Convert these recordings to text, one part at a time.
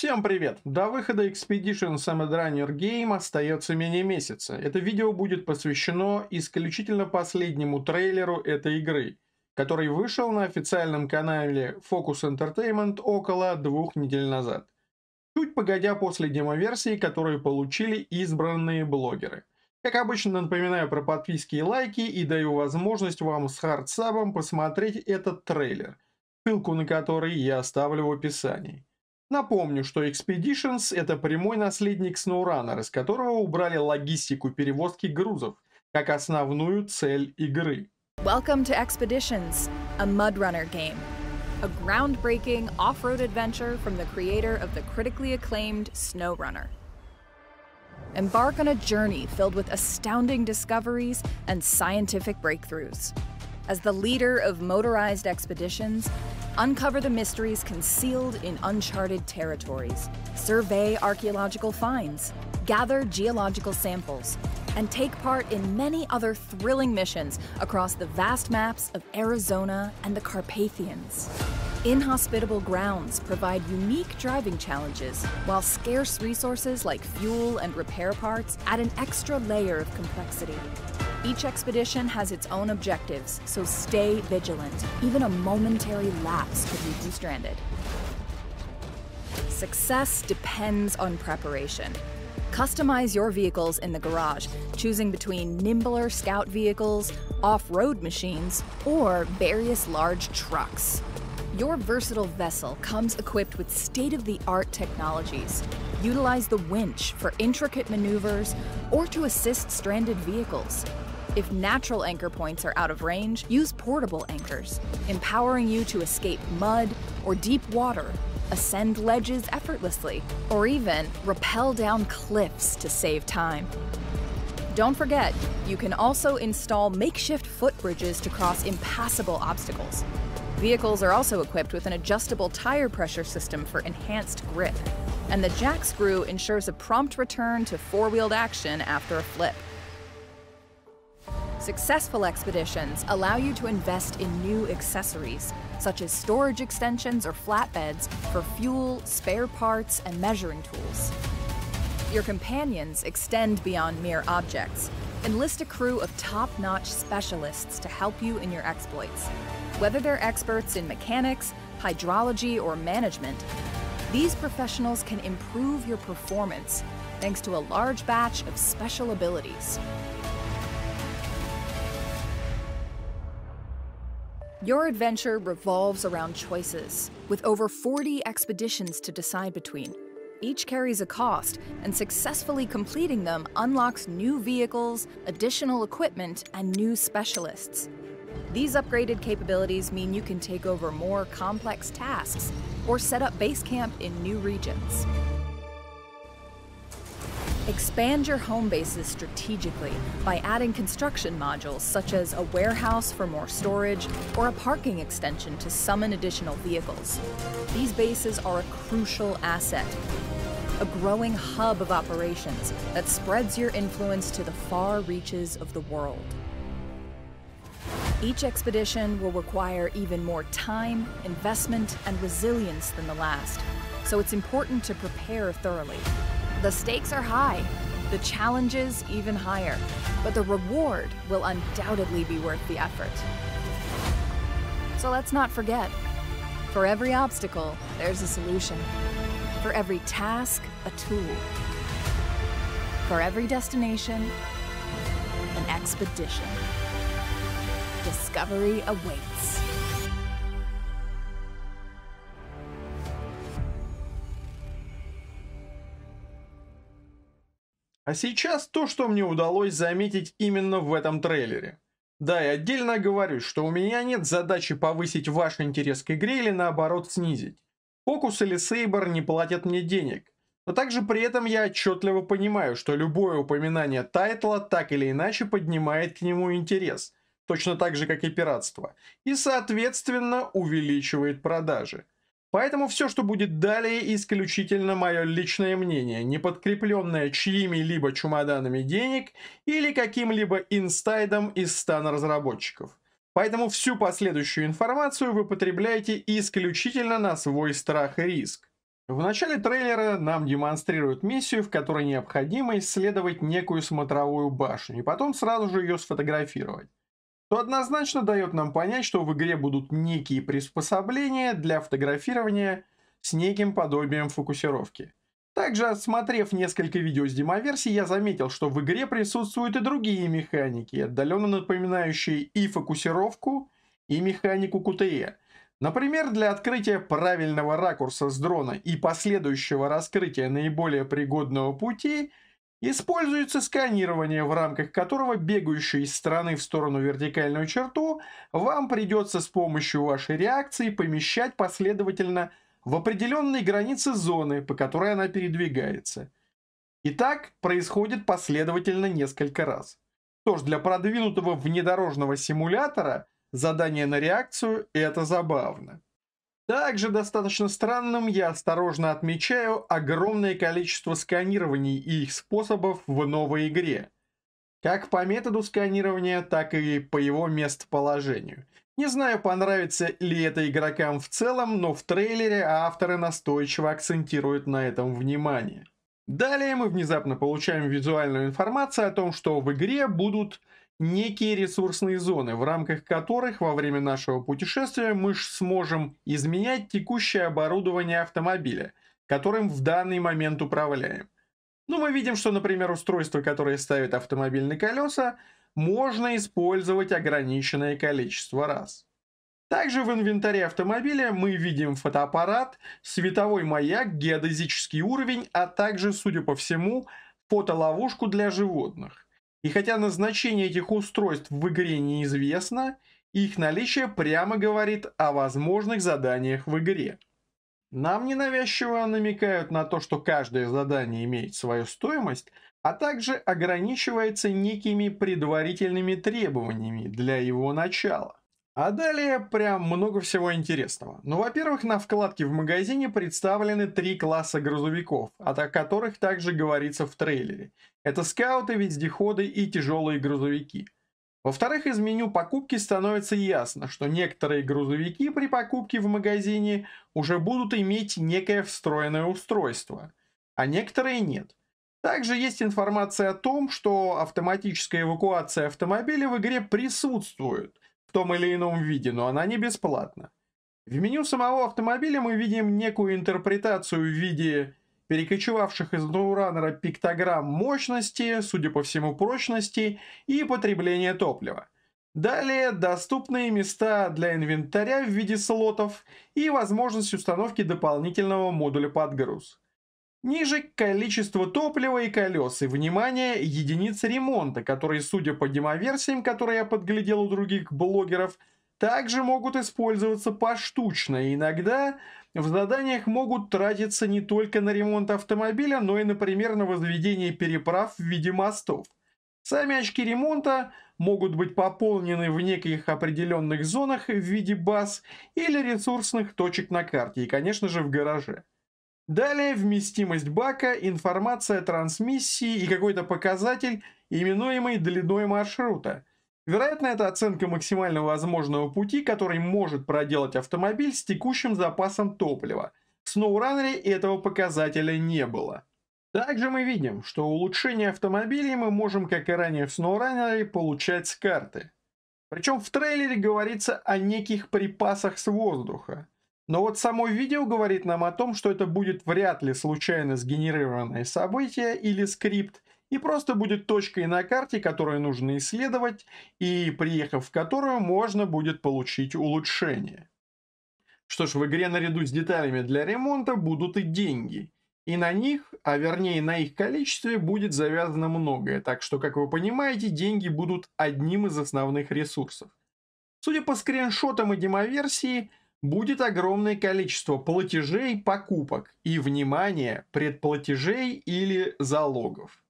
Всем привет! До выхода Expedition Summit Runner Game остается менее месяца. Это видео будет посвящено исключительно последнему трейлеру этой игры, который вышел на официальном канале Focus Entertainment около двух недель назад. Чуть погодя после демоверсии, которую получили избранные блогеры. Как обычно, напоминаю про подписки и лайки и даю возможность вам с хардсабом посмотреть этот трейлер, ссылку на который я оставлю в описании. Напомню, что Expeditions — это прямой наследник SnowRunner, из которого убрали логистику перевозки грузов как основную цель игры. Welcome to Expeditions, a Mudrunner game. A groundbreaking off-road adventure from the creator of the critically acclaimed SnowRunner. Embark on a journey filled with astounding discoveries and scientific breakthroughs. As the leader of motorized expeditions, Uncover the mysteries concealed in uncharted territories, survey archaeological finds, gather geological samples, and take part in many other thrilling missions across the vast maps of Arizona and the Carpathians. Inhospitable grounds provide unique driving challenges, while scarce resources like fuel and repair parts add an extra layer of complexity. Each expedition has its own objectives, so stay vigilant. Even a momentary lapse could leave you stranded. Success depends on preparation. Customize your vehicles in the garage, choosing between nimbler scout vehicles, off-road machines, or various large trucks. Your versatile vessel comes equipped with state-of-the-art technologies. Utilize the winch for intricate maneuvers or to assist stranded vehicles. If natural anchor points are out of range, use portable anchors, empowering you to escape mud or deep water, ascend ledges effortlessly, or even rappel down cliffs to save time. Don't forget, you can also install makeshift footbridges to cross impassable obstacles. Vehicles are also equipped with an adjustable tire pressure system for enhanced grip, and the jack screw ensures a prompt return to four-wheeled action after a flip. Successful expeditions allow you to invest in new accessories, such as storage extensions or flatbeds for fuel, spare parts, and measuring tools. Your companions extend beyond mere objects. Enlist a crew of top-notch specialists to help you in your exploits. Whether they're experts in mechanics, hydrology, or management, these professionals can improve your performance thanks to a large batch of special abilities. Your adventure revolves around choices, with over 40 expeditions to decide between. Each carries a cost, and successfully completing them unlocks new vehicles, additional equipment, and new specialists. These upgraded capabilities mean you can take over more complex tasks or set up base camp in new regions. Expand your home bases strategically by adding construction modules such as a warehouse for more storage or a parking extension to summon additional vehicles. These bases are a crucial asset, a growing hub of operations that spreads your influence to the far reaches of the world. Each expedition will require even more time, investment, and resilience than the last, so it's important to prepare thoroughly. The stakes are high, the challenges even higher, but the reward will undoubtedly be worth the effort. So let's not forget, for every obstacle, there's a solution. For every task, a tool. For every destination, an expedition. Discovery awaits. А сейчас то, что мне удалось заметить именно в этом трейлере. Да, и отдельно говорю, что у меня нет задачи повысить ваш интерес к игре или наоборот снизить. Фокус или Сейбор не платят мне денег. Но также при этом я отчетливо понимаю, что любое упоминание тайтла так или иначе поднимает к нему интерес, точно так же, как и пиратство, и, соответственно, увеличивает продажи. Поэтому все, что будет далее, исключительно мое личное мнение, не подкрепленное чьими-либо чемоданами денег или каким-либо инсайдом из стана разработчиков. Поэтому всю последующую информацию вы потребляете исключительно на свой страх и риск. В начале трейлера нам демонстрируют миссию, в которой необходимо исследовать некую смотровую башню и потом сразу же ее сфотографировать то однозначно дает нам понять, что в игре будут некие приспособления для фотографирования с неким подобием фокусировки. Также, осмотрев несколько видео с демоверсии, я заметил, что в игре присутствуют и другие механики, отдаленно напоминающие и фокусировку, и механику QTE. Например, для открытия правильного ракурса с дрона и последующего раскрытия наиболее пригодного пути – Используется сканирование, в рамках которого бегающую из стороны в сторону вертикальную черту вам придется с помощью вашей реакции помещать последовательно в определенные границы зоны, по которой она передвигается. И так происходит последовательно несколько раз. Что ж, для продвинутого внедорожного симулятора задание на реакцию – это забавно. Также достаточно странным я осторожно отмечаю огромное количество сканирований и их способов в новой игре. Как по методу сканирования, так и по его местоположению. Не знаю, понравится ли это игрокам в целом, но в трейлере авторы настойчиво акцентируют на этом внимание. Далее мы внезапно получаем визуальную информацию о том, что в игре будут некие ресурсные зоны, в рамках которых во время нашего путешествия мы сможем изменять текущее оборудование автомобиля, которым в данный момент управляем. Но ну, мы видим, что, например, устройство, которое ставит автомобиль на колеса, можно использовать ограниченное количество раз. Также в инвентаре автомобиля мы видим фотоаппарат, световой маяк, геодезический уровень, а также, судя по всему, фотоловушку для животных. И хотя назначение этих устройств в игре неизвестно, их наличие прямо говорит о возможных заданиях в игре. Нам ненавязчиво намекают на то, что каждое задание имеет свою стоимость, а также ограничивается некими предварительными требованиями для его начала. А далее прям много всего интересного. Ну, во-первых, на вкладке в магазине представлены три класса грузовиков, о которых также говорится в трейлере. Это скауты, вездеходы и тяжелые грузовики. Во-вторых, из меню покупки становится ясно, что некоторые грузовики при покупке в магазине уже будут иметь некое встроенное устройство, а некоторые нет. Также есть информация о том, что автоматическая эвакуация автомобиля в игре присутствует, в том или ином виде, но она не бесплатна. В меню самого автомобиля мы видим некую интерпретацию в виде перекочевавших из Ноураннера пиктограмм мощности, судя по всему прочности, и потребления топлива. Далее доступные места для инвентаря в виде слотов и возможность установки дополнительного модуля под Ниже количество топлива и колес и, внимание, единицы ремонта, которые, судя по демоверсиям, которые я подглядел у других блогеров, также могут использоваться поштучно, и иногда в заданиях могут тратиться не только на ремонт автомобиля, но и, например, на возведение переправ в виде мостов. Сами очки ремонта могут быть пополнены в неких определенных зонах в виде баз или ресурсных точек на карте и, конечно же, в гараже. Далее вместимость бака, информация трансмиссии и какой-то показатель, именуемый длиной маршрута. Вероятно, это оценка максимально возможного пути, который может проделать автомобиль с текущим запасом топлива. В SnowRunner этого показателя не было. Также мы видим, что улучшение автомобилей мы можем, как и ранее в SnowRunner, получать с карты. Причем в трейлере говорится о неких припасах с воздуха. Но вот само видео говорит нам о том, что это будет вряд ли случайно сгенерированное событие или скрипт, и просто будет точкой на карте, которую нужно исследовать, и приехав в которую, можно будет получить улучшение. Что ж, в игре наряду с деталями для ремонта будут и деньги. И на них, а вернее на их количестве, будет завязано многое. Так что, как вы понимаете, деньги будут одним из основных ресурсов. Судя по скриншотам и демоверсии, будет огромное количество платежей, покупок и, внимание, предплатежей или залогов.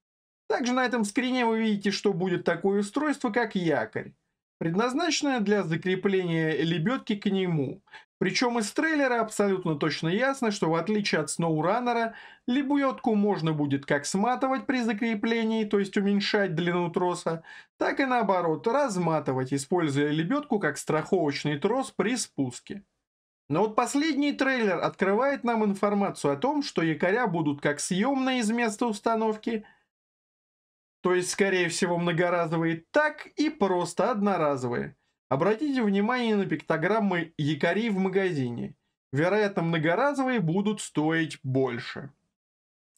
Также на этом скрине вы видите, что будет такое устройство, как якорь, предназначенное для закрепления лебедки к нему. Причем из трейлера абсолютно точно ясно, что в отличие от сноураннера, лебедку можно будет как сматывать при закреплении, то есть уменьшать длину троса, так и наоборот разматывать, используя лебедку как страховочный трос при спуске. Но вот последний трейлер открывает нам информацию о том, что якоря будут как съемные из места установки, то есть, скорее всего, многоразовые, так и просто одноразовые. Обратите внимание на пиктограммы якорей в магазине. Вероятно, многоразовые будут стоить больше.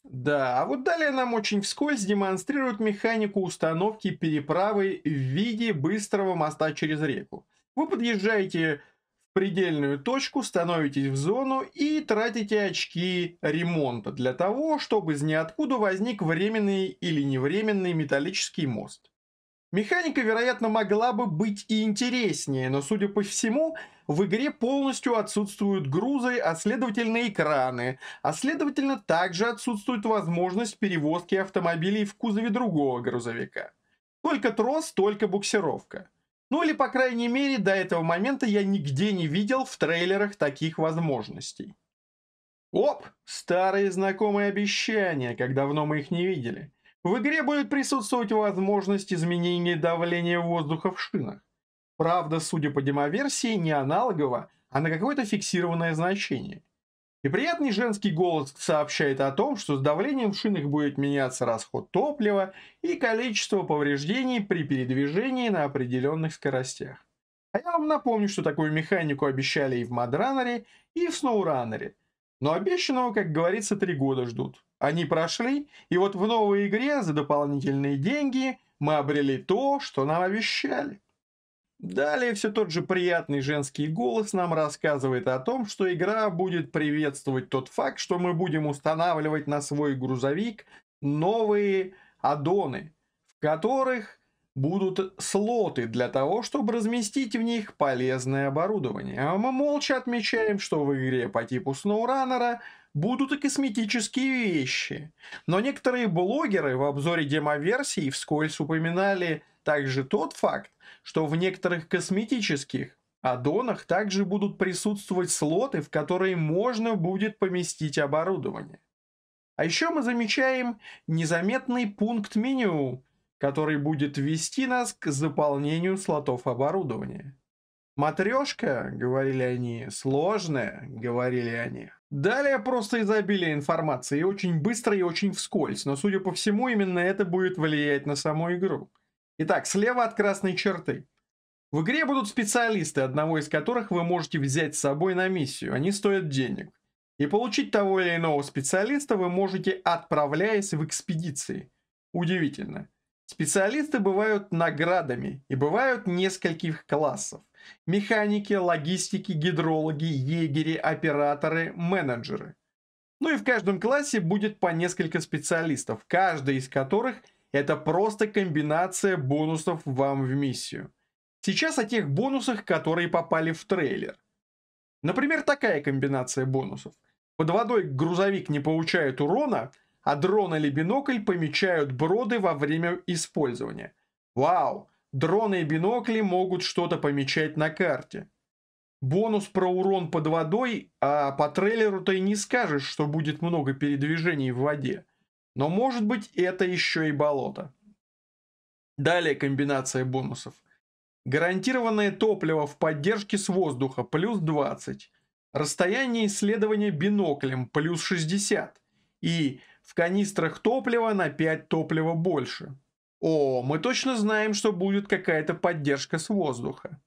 Да, а вот далее нам очень вскользь демонстрируют механику установки переправы в виде быстрого моста через реку. Вы подъезжаете предельную точку, становитесь в зону и тратите очки ремонта для того, чтобы из ниоткуда возник временный или невременный металлический мост. Механика, вероятно, могла бы быть и интереснее, но, судя по всему, в игре полностью отсутствуют грузы, а следовательно экраны, а следовательно также отсутствует возможность перевозки автомобилей в кузове другого грузовика. Только трос, только буксировка – ну или, по крайней мере, до этого момента я нигде не видел в трейлерах таких возможностей. Оп! Старые знакомые обещания, как давно мы их не видели. В игре будет присутствовать возможность изменения давления воздуха в шинах. Правда, судя по демоверсии, не аналогово, а на какое-то фиксированное значение – и приятный женский голос сообщает о том, что с давлением в шинах будет меняться расход топлива и количество повреждений при передвижении на определенных скоростях. А я вам напомню, что такую механику обещали и в Мадранере, и в Сноуранере. Но обещанного, как говорится, три года ждут. Они прошли, и вот в новой игре за дополнительные деньги мы обрели то, что нам обещали. Далее все тот же приятный женский голос нам рассказывает о том, что игра будет приветствовать тот факт, что мы будем устанавливать на свой грузовик новые аддоны, в которых будут слоты для того, чтобы разместить в них полезное оборудование. А мы молча отмечаем, что в игре по типу SnowRunner будут и косметические вещи. Но некоторые блогеры в обзоре демоверсии вскользь упоминали также тот факт, что в некоторых косметических аддонах также будут присутствовать слоты, в которые можно будет поместить оборудование. А еще мы замечаем незаметный пункт меню, который будет вести нас к заполнению слотов оборудования. «Матрешка», — говорили они, — «сложная», — говорили они. Далее просто изобилие информации, очень быстро и очень вскользь, но, судя по всему, именно это будет влиять на саму игру. Итак, слева от красной черты. В игре будут специалисты, одного из которых вы можете взять с собой на миссию. Они стоят денег. И получить того или иного специалиста вы можете, отправляясь в экспедиции. Удивительно. Специалисты бывают наградами и бывают нескольких классов. Механики, логистики, гидрологи, егери, операторы, менеджеры. Ну и в каждом классе будет по несколько специалистов, каждый из которых – это просто комбинация бонусов вам в миссию. Сейчас о тех бонусах, которые попали в трейлер. Например, такая комбинация бонусов. Под водой грузовик не получает урона, а дрон или бинокль помечают броды во время использования. Вау! Дроны и бинокли могут что-то помечать на карте. Бонус про урон под водой, а по трейлеру ты не скажешь, что будет много передвижений в воде. Но может быть это еще и болото. Далее комбинация бонусов. Гарантированное топливо в поддержке с воздуха плюс 20. Расстояние исследования биноклем плюс 60. И в канистрах топлива на 5 топлива больше. О, мы точно знаем, что будет какая-то поддержка с воздуха.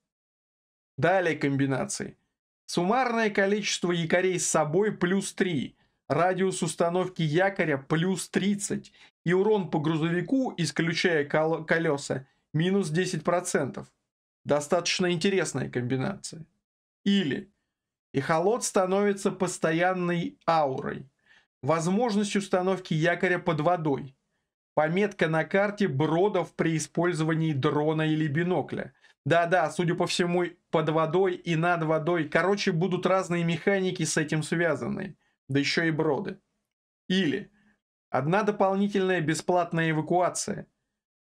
Далее комбинации. Суммарное количество якорей с собой плюс 3. Радиус установки якоря плюс 30. И урон по грузовику, исключая кол колеса, минус 10%. Достаточно интересная комбинация. Или эхолот становится постоянной аурой. Возможность установки якоря под водой. Пометка на карте бродов при использовании дрона или бинокля. Да-да, судя по всему, под водой и над водой. Короче, будут разные механики с этим связаны да еще и броды. Или одна дополнительная бесплатная эвакуация.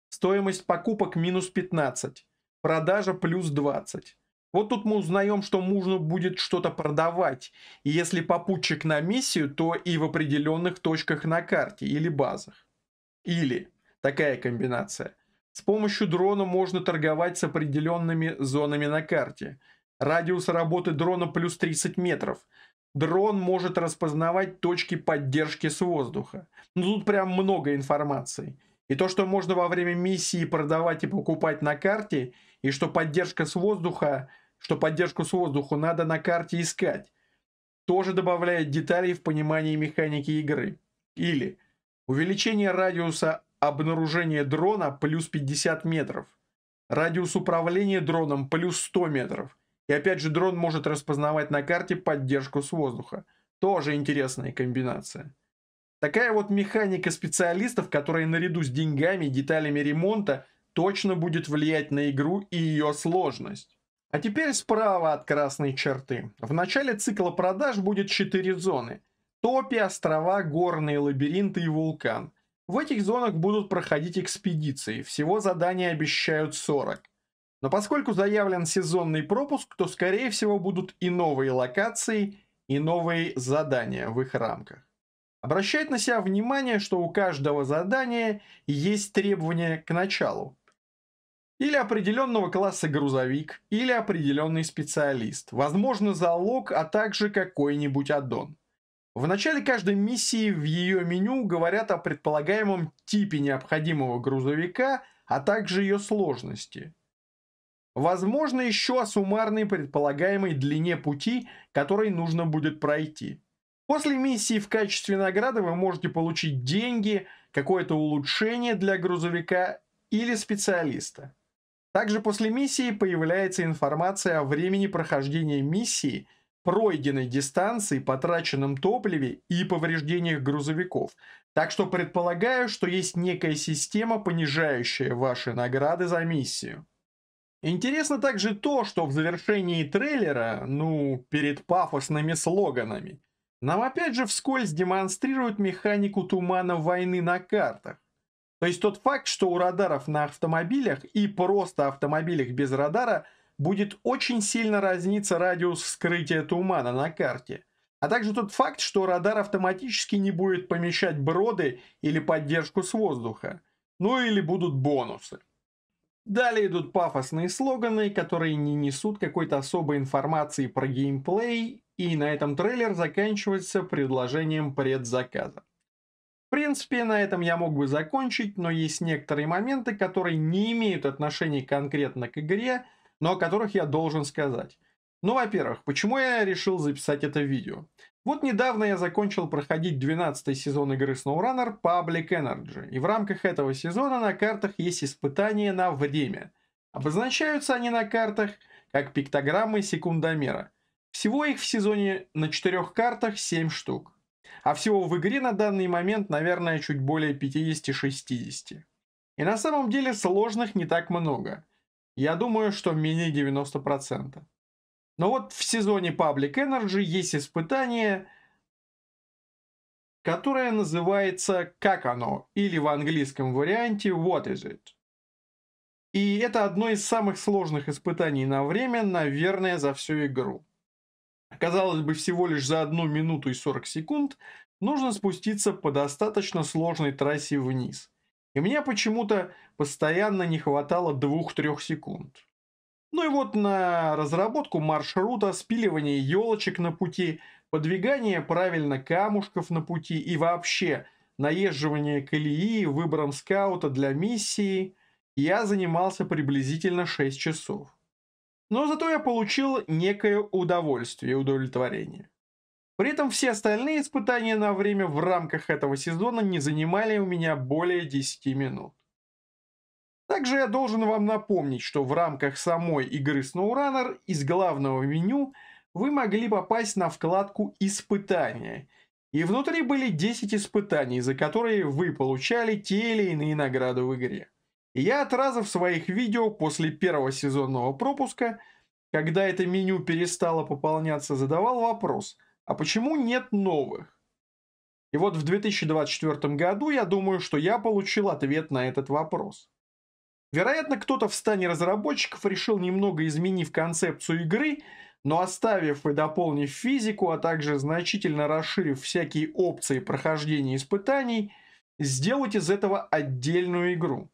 Стоимость покупок минус 15, продажа плюс 20. Вот тут мы узнаем, что нужно будет что-то продавать. И если попутчик на миссию, то и в определенных точках на карте или базах. Или такая комбинация. С помощью дрона можно торговать с определенными зонами на карте. Радиус работы дрона плюс 30 метров дрон может распознавать точки поддержки с воздуха. Ну, тут прям много информации. И то, что можно во время миссии продавать и покупать на карте, и что поддержка с воздуха, что поддержку с воздуха надо на карте искать, тоже добавляет деталей в понимании механики игры. Или увеличение радиуса обнаружения дрона плюс 50 метров, радиус управления дроном плюс 100 метров – и опять же, дрон может распознавать на карте поддержку с воздуха. Тоже интересная комбинация. Такая вот механика специалистов, которая наряду с деньгами и деталями ремонта точно будет влиять на игру и ее сложность. А теперь справа от красной черты. В начале цикла продаж будет 4 зоны. Топи, острова, горные лабиринты и вулкан. В этих зонах будут проходить экспедиции. Всего задания обещают 40. Но поскольку заявлен сезонный пропуск, то скорее всего будут и новые локации, и новые задания в их рамках. Обращает на себя внимание, что у каждого задания есть требования к началу. Или определенного класса грузовик, или определенный специалист, возможно залог, а также какой-нибудь аддон. В начале каждой миссии в ее меню говорят о предполагаемом типе необходимого грузовика, а также ее сложности. Возможно еще о суммарной предполагаемой длине пути, который нужно будет пройти. После миссии в качестве награды вы можете получить деньги, какое-то улучшение для грузовика или специалиста. Также после миссии появляется информация о времени прохождения миссии, пройденной дистанции, потраченном топливе и повреждениях грузовиков. Так что предполагаю, что есть некая система, понижающая ваши награды за миссию. Интересно также то, что в завершении трейлера, ну, перед пафосными слоганами, нам опять же вскользь демонстрируют механику тумана войны на картах. То есть тот факт, что у радаров на автомобилях и просто автомобилях без радара будет очень сильно разниться радиус вскрытия тумана на карте. А также тот факт, что радар автоматически не будет помещать броды или поддержку с воздуха. Ну или будут бонусы. Далее идут пафосные слоганы, которые не несут какой-то особой информации про геймплей, и на этом трейлер заканчивается предложением предзаказа. В принципе, на этом я мог бы закончить, но есть некоторые моменты, которые не имеют отношения конкретно к игре, но о которых я должен сказать. Ну, во-первых, почему я решил записать это видео? Вот недавно я закончил проходить 12 сезон игры SnowRunner Public Energy, и в рамках этого сезона на картах есть испытания на время. Обозначаются они на картах как пиктограммы секундомера. Всего их в сезоне на четырех картах 7 штук. А всего в игре на данный момент, наверное, чуть более 50-60. И на самом деле сложных не так много. Я думаю, что менее 90%. Но вот в сезоне Public Energy есть испытание, которое называется «Как оно?» или в английском варианте «What is it?». И это одно из самых сложных испытаний на время, наверное, за всю игру. Казалось бы, всего лишь за одну минуту и 40 секунд нужно спуститься по достаточно сложной трассе вниз. И мне почему-то постоянно не хватало 2-3 секунд. Ну и вот на разработку маршрута, спиливание елочек на пути, подвигание правильно камушков на пути и вообще наезживание колеи выбором скаута для миссии я занимался приблизительно 6 часов. Но зато я получил некое удовольствие и удовлетворение. При этом все остальные испытания на время в рамках этого сезона не занимали у меня более 10 минут. Также я должен вам напомнить, что в рамках самой игры SnowRunner из главного меню вы могли попасть на вкладку «Испытания». И внутри были 10 испытаний, за которые вы получали те или иные награды в игре. И я от раза в своих видео после первого сезонного пропуска, когда это меню перестало пополняться, задавал вопрос, а почему нет новых? И вот в 2024 году я думаю, что я получил ответ на этот вопрос. Вероятно, кто-то в стане разработчиков решил, немного изменив концепцию игры, но оставив и дополнив физику, а также значительно расширив всякие опции прохождения испытаний, сделать из этого отдельную игру.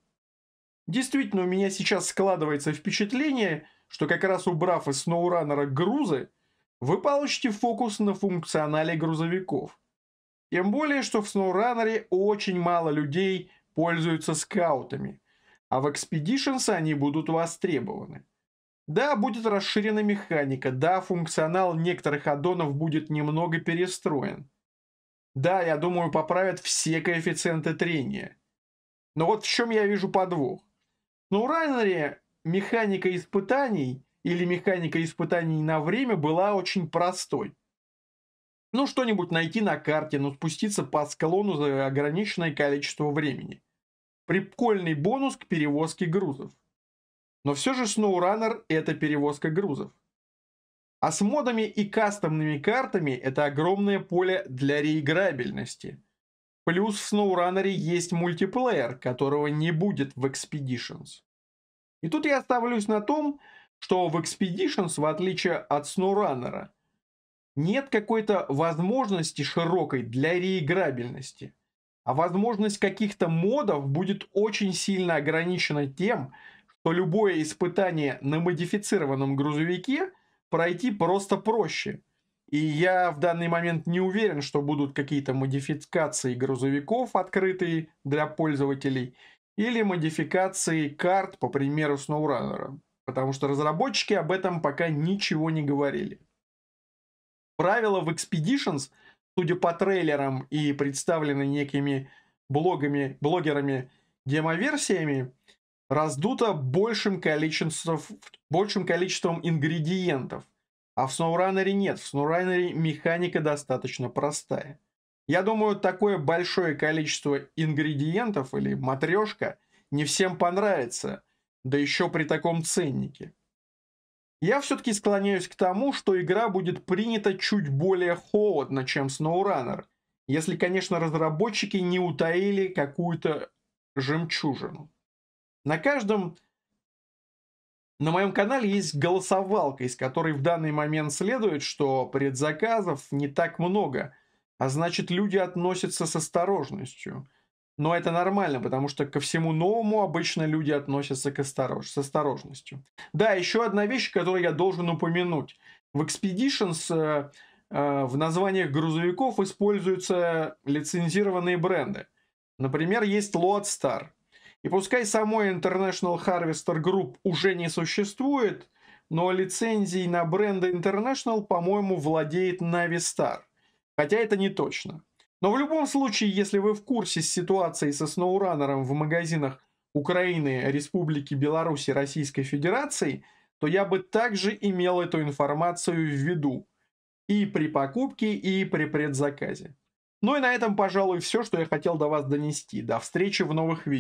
Действительно, у меня сейчас складывается впечатление, что как раз убрав из SnowRunner грузы, вы получите фокус на функционале грузовиков. Тем более, что в SnowRunner очень мало людей пользуются скаутами а в Expeditions они будут востребованы. Да, будет расширена механика, да, функционал некоторых аддонов будет немного перестроен. Да, я думаю, поправят все коэффициенты трения. Но вот в чем я вижу подвох. На Уранере механика испытаний или механика испытаний на время была очень простой. Ну, что-нибудь найти на карте, но спуститься по склону за ограниченное количество времени – Прикольный бонус к перевозке грузов. Но все же SnowRunner это перевозка грузов. А с модами и кастомными картами это огромное поле для реиграбельности. Плюс в SnowRunner есть мультиплеер, которого не будет в Expeditions. И тут я оставлюсь на том, что в Expeditions, в отличие от SnowRunner, нет какой-то возможности широкой для реиграбельности. А возможность каких-то модов будет очень сильно ограничена тем, что любое испытание на модифицированном грузовике пройти просто проще. И я в данный момент не уверен, что будут какие-то модификации грузовиков открытые для пользователей или модификации карт, по примеру, SnowRunner. Потому что разработчики об этом пока ничего не говорили. Правила в Expeditions судя по трейлерам и представлены некими блогами, блогерами демоверсиями, раздута большим количеством, большим количеством ингредиентов. А в SnowRunner нет. В SnowRunner механика достаточно простая. Я думаю, такое большое количество ингредиентов или матрешка не всем понравится, да еще при таком ценнике. Я все-таки склоняюсь к тому, что игра будет принята чуть более холодно, чем SnowRunner. Если, конечно, разработчики не утаили какую-то жемчужину. На каждом... На моем канале есть голосовалка, из которой в данный момент следует, что предзаказов не так много, а значит люди относятся с осторожностью – но это нормально, потому что ко всему новому обычно люди относятся к осторож... с осторожностью. Да, еще одна вещь, которую я должен упомянуть. В Expeditions э, э, в названиях грузовиков используются лицензированные бренды. Например, есть Loadstar. И пускай самой International Harvester Group уже не существует, но лицензией на бренды International, по-моему, владеет Navistar. Хотя это не точно. Но в любом случае, если вы в курсе ситуации со сноураннером в магазинах Украины, Республики Беларуси, Российской Федерации, то я бы также имел эту информацию в виду и при покупке, и при предзаказе. Ну и на этом, пожалуй, все, что я хотел до вас донести. До встречи в новых видео.